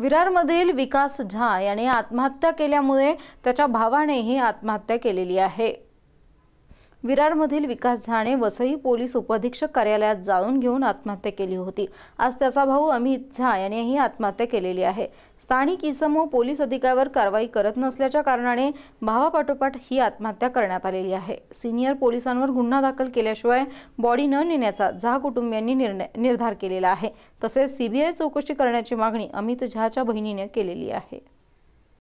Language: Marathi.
विरारमधील विकास झा याने आत्महत्या केल्यामुळे त्याच्या भावानेही आत्महत्या केलेली आहे विरारमधील विकास झाणे वसई पोलीस उपअधीक्षक कार्यालयात जाळून घेऊन आत्महत्या केली होती आज त्याचा भाऊ अमित झा यांनीही आत्महत्या केलेली आहे स्थानिक इसमो पोलीस अधिकाऱ्यावर कारवाई करत नसल्याच्या कारणाने भावापाठोपाठ ही आत्महत्या करण्यात आलेली आहे सिनियर पोलिसांवर गुन्हा दाखल केल्याशिवाय बॉडी न नेण्याचा झा कुटुंबियांनी निर्णय निर्धार केलेला आहे तसेच सीबीआय चौकशी करण्याची मागणी अमित झाच्या बहिणीने केलेली आहे